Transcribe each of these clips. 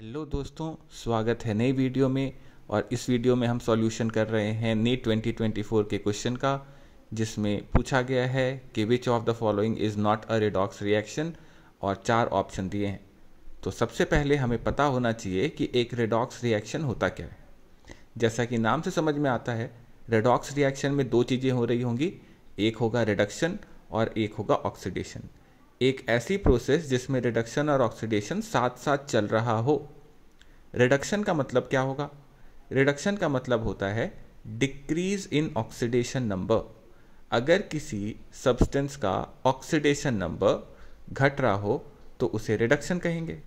hello दोस्तों स्वागत है नई वीडियो में और इस वीडियो में हम सॉल्यूशन कर रहे हैं नीट 2024 के क्वेश्चन का जिसमें पूछा गया है कि which of the following is not a redox reaction और चार ऑप्शन दिए हैं तो सबसे पहले हमें पता होना चाहिए कि एक रेडॉक्स रिएक्शन होता क्या है जैसा कि नाम से समझ में आता है रेडॉक्स रिएक्शन में दो चीज़ें हो रही होंगी एक होगा रिडक्शन और एक होगा ऑक्सीडेशन एक ऐसी प्रोसेस जिसमें रिडक्शन और ऑक्सीडेशन साथ साथ चल रहा हो रिडक्शन का मतलब क्या होगा रिडक्शन का मतलब होता है डिक्रीज इन ऑक्सीडेशन नंबर अगर किसी सब्सटेंस का ऑक्सीडेशन नंबर घट रहा हो तो उसे रिडक्शन कहेंगे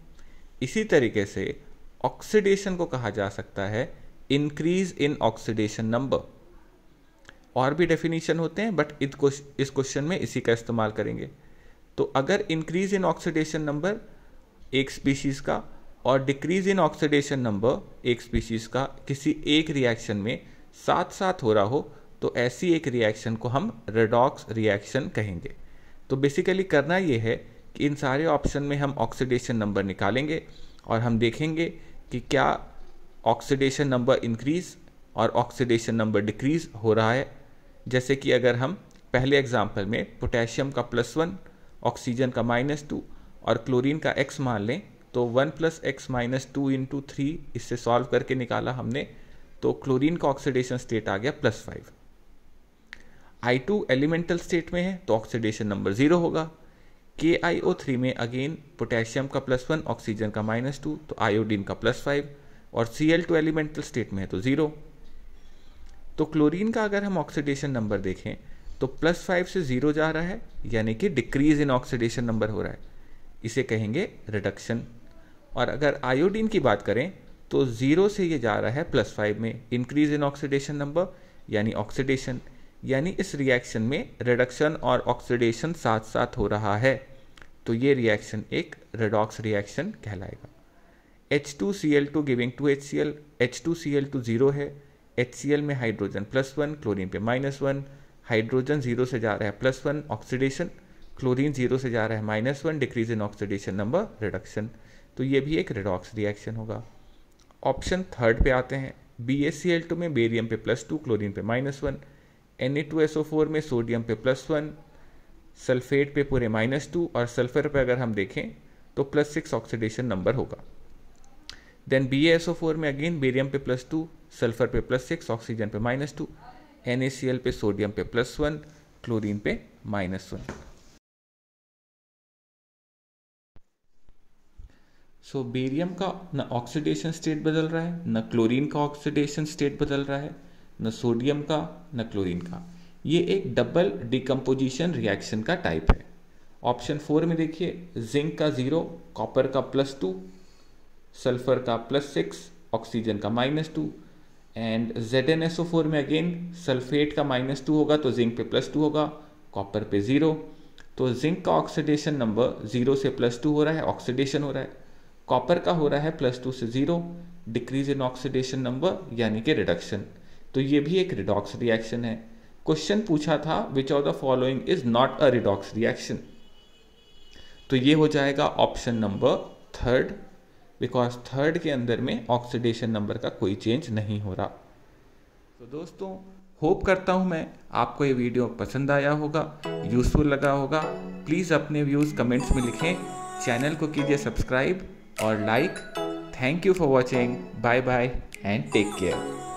इसी तरीके से ऑक्सीडेशन को कहा जा सकता है इंक्रीज इन ऑक्सीडेशन नंबर और भी डेफिनेशन होते हैं बट इस क्वेश्चन में इसी का इस्तेमाल करेंगे तो अगर इंक्रीज इन ऑक्सीडेशन नंबर एक स्पीशीज का और डिक्रीज इन ऑक्सीडेशन नंबर एक स्पीशीज का किसी एक रिएक्शन में साथ साथ हो रहा हो तो ऐसी एक रिएक्शन को हम रेडॉक्स रिएक्शन कहेंगे तो बेसिकली करना ये है कि इन सारे ऑप्शन में हम ऑक्सीडेशन नंबर निकालेंगे और हम देखेंगे कि क्या ऑक्सीडेशन नंबर इंक्रीज और ऑक्सीडेशन नंबर डिक्रीज हो रहा है जैसे कि अगर हम पहले एग्जाम्पल में पोटेशियम का प्लस वन ऑक्सीजन का माइनस टू और क्लोरीन का एक्स मान लें तो one plus X minus two into three इससे सॉल्व करके निकाला हमने तो क्लोरीन का ऑक्सीडेशन स्टेट आ गया plus five I two elemental state में है तो ऑक्सीडेशन नंबर जीरो होगा के आई ओ थ्री में अगेन पोटेशियम का प्लस वन ऑक्सीजन का माइनस टू तो आयोडीन का प्लस फाइव और C L two elemental state में है तो ज़ीरो तो क्लोरीन का अगर हम ऑक्सीडेशन नंबर देखें तो प्लस फाइव से ज़ीरो जा रहा है यानी कि डिक्रीज इन ऑक्सीडेशन नंबर हो रहा है इसे कहेंगे रिडक्शन और अगर आयोडीन की बात करें तो ज़ीरो से ये जा रहा है प्लस फाइव में इंक्रीज इन ऑक्सीडेशन नंबर यानी ऑक्सीडेशन यानी इस रिएक्शन में रिडक्शन और ऑक्सीडेशन साथ साथ हो रहा है तो ये रिएक्शन एक रेडॉक्स रिएक्शन कहलाएगा H two C L two giving two H H C C L two L two zero है एच सी एल में हाइड्रोजन प्लस वन क्लोरिन पे माइनस वन हाइड्रोजन जीरो से जा रहा है plus one oxidation chlorine zero से जा रहा है minus one decrease in oxidation number reduction तो ये भी एक रिडॉक्स रिएक्शन होगा ऑप्शन थर्ड पे आते हैं B S C L two में बेरियम पे प्लस टू क्लोरीन पे minus one N A two S O four में सोडियम पे प्लस वन सल्फेट पे पूरे माइनस टू और सल्फर पे अगर हम देखें तो प्लस सिक्स ऑक्सीडेशन नंबर होगा then B S O four में अगेन बेरियम पे प्लस टू सल्फर पे प्लस सिक्स ऑक्सीजन पे माइनस टू एन पे सोडियम पे प्लस वन क्लोरीन पे माइनस वन सो बेरियम का न ऑक्सीडेशन स्टेट बदल रहा है न क्लोरीन का ऑक्सीडेशन स्टेट बदल रहा है न सोडियम का न क्लोरीन का ये एक डबल डिकम्पोजिशन रिएक्शन का टाइप है ऑप्शन फोर में देखिए जिंक का ज़ीरो कॉपर का प्लस टू सल्फर का प्लस सिक्स ऑक्सीजन का minus two and Z N S O four में अगेन सल्फेट का माइनस टू होगा तो जिंक पे प्लस टू होगा कॉपर पे ज़ीरो तो जिंक का ऑक्सीडेशन नंबर ज़ीरो से प्लस टू हो रहा है ऑक्सीडेशन हो रहा है कॉपर का हो रहा है प्लस टू से zero decrease in oxidation number यानी कि रिडक्शन तो ये भी एक रिडॉक्स रिएक्शन है क्वेश्चन पूछा था which of the following is not a redox reaction तो ये हो जाएगा option number third because third के अंदर में ऑक्सीडेशन नंबर का कोई चेंज नहीं हो रहा तो दोस्तों होप करता हूँ मैं आपको ये वीडियो पसंद आया होगा यूज़फुल लगा होगा प्लीज़ अपने व्यूज़ कमेंट्स में लिखें चैनल को कीजिए सब्सक्राइब और like thank you for watching bye bye and take care